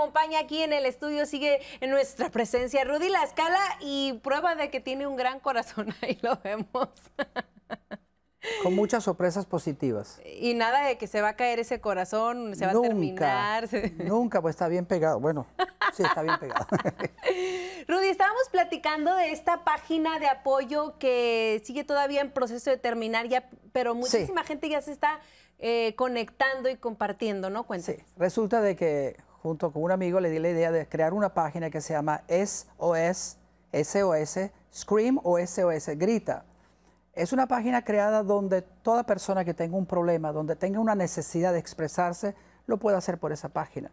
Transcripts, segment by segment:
acompaña aquí en el estudio, sigue en nuestra presencia Rudy la escala y prueba de que tiene un gran corazón, ahí lo vemos. Con muchas sorpresas positivas. Y nada de que se va a caer ese corazón, se va a terminar. Nunca, pues está bien pegado. Bueno, sí, está bien pegado. Rudy, estábamos platicando de esta página de apoyo que sigue todavía en proceso de terminar, ya, pero muchísima gente ya se está eh, conectando y compartiendo, ¿no? Sí, resulta de que junto con un amigo, le di la idea de crear una página que se llama SOS, SOS, Scream o SOS, Grita. Es una página creada donde toda persona que tenga un problema, donde tenga una necesidad de expresarse, lo puede hacer por esa página.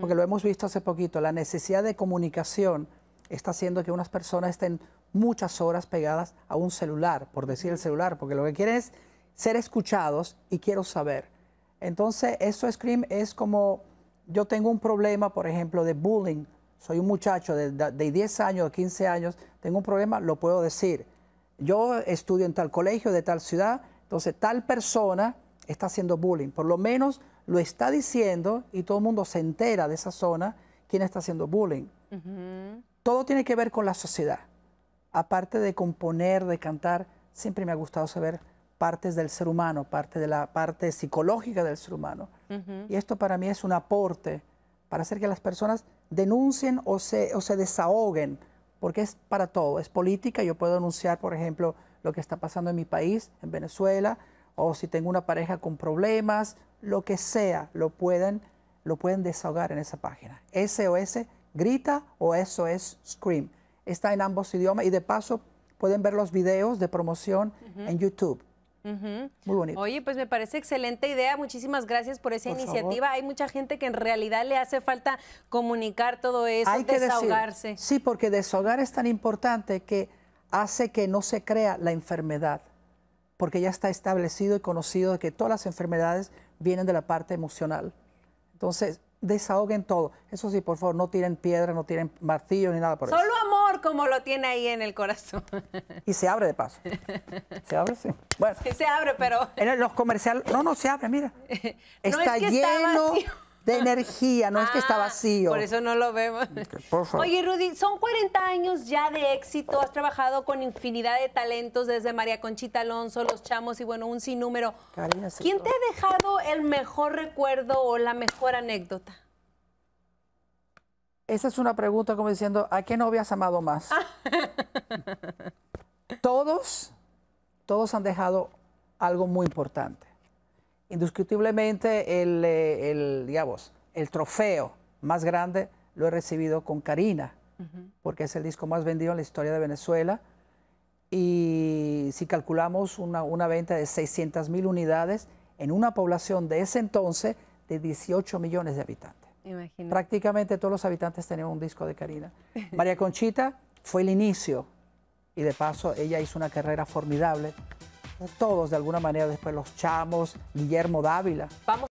Porque lo hemos visto hace poquito, la necesidad de comunicación está haciendo que unas personas estén muchas horas pegadas a un celular, por decir el celular, porque lo que quieren es ser escuchados y quiero saber. Entonces, eso Scream es como yo tengo un problema, por ejemplo, de bullying, soy un muchacho de, 10 años, de 15 años, tengo un problema, lo puedo decir. Yo estudio en tal colegio, de tal ciudad, entonces tal persona está haciendo bullying. Por lo menos lo está diciendo y todo el mundo se entera de esa zona quién está haciendo bullying. Todo tiene que ver con la sociedad. Aparte de componer, de cantar, siempre me ha gustado saber partes del ser humano, parte de la parte psicológica del ser humano. Y esto para mí es un aporte para hacer que las personas denuncien o se, o se desahoguen, porque es para todo, es política, yo puedo denunciar, por ejemplo, lo que está pasando en mi país, en Venezuela, o si tengo una pareja con problemas, lo que sea, lo pueden, lo pueden desahogar en esa página. SOS grita o eso es scream. Está en ambos idiomas y de paso pueden ver los videos de promoción en YouTube. Muy bonito. Oye, pues me parece excelente idea. Muchísimas gracias por esa iniciativa. Hay mucha gente que en realidad le hace falta comunicar todo eso, Hay desahogarse. Que sí, porque desahogar es tan importante que hace que no se crea la enfermedad, porque ya está establecido y conocido que todas las enfermedades vienen de la parte emocional. Entonces, desahoguen todo. Eso sí, por favor, no tiren piedra, no tiren martillo ni nada por eso. Solo amor como lo tiene ahí en el corazón. Y se abre de paso. Se abre, sí. Bueno. se abre, pero... En los comerciales... No, no, se abre, mira. Está lleno de energía, no es que está vacío. Ah, por eso no lo vemos. Oye, Rudy, son 40 años ya de éxito, has trabajado con infinidad de talentos, desde María Conchita Alonso, Los Chamos y bueno, un sinnúmero. ¿Quién te ha dejado el mejor recuerdo o la mejor anécdota? Esa es una pregunta como diciendo, ¿a qué novia has amado más? Ah. todos, todos han dejado algo muy importante indiscutiblemente el, eh, el trofeo más grande lo he recibido con Karina, porque es el disco más vendido en la historia de Venezuela. Y si calculamos una, venta de 600 mil unidades en una población de ese entonces de 18 millones de habitantes. Prácticamente todos los habitantes tenían un disco de Karina. María Conchita fue el inicio y de paso ella hizo una carrera formidable todos de alguna manera, después los chamos, Guillermo Dávila. Vamos